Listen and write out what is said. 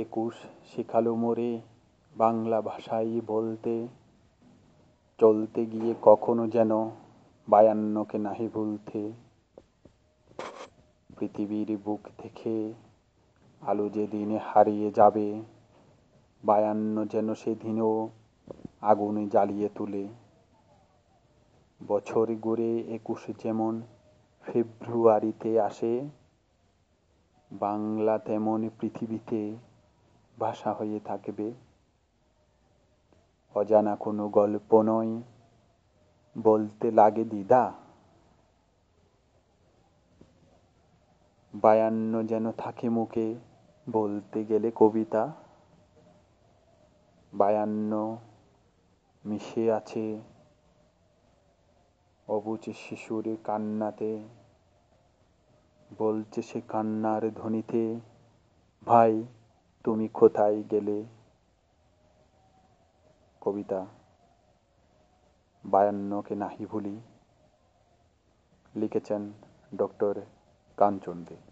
একুশ শেখালো মোরে বাংলা ভাষাই বলতে চলতে গিয়ে কখনো যেন বায়ান্নকে নাহি ভুলতে পৃথিবীর বুক থেকে আলো দিনে হারিয়ে যাবে বায়ান্ন যেন সেদিনও আগুনে জ্বালিয়ে তুলে বছর গড়ে একুশ যেমন ফেব্রুয়ারিতে আসে বাংলা তেমন পৃথিবীতে ভাষা হয়ে থাকবে অজানা কোনো গল্প নয় বলতে লাগে দিদা বায়ান্ন যেন থাকে মুখে বলতে গেলে কবিতা বায়ান্ন মিশে আছে অবুচে শিশুর কান্নাতে বলছে সে কান্নার ধ্বনিতে ভাই তুমি কোথায় গেলে কবিতা বায়ান্নকে নাহি ভুলি লিখেছেন ডক্টর কাঞ্চন দে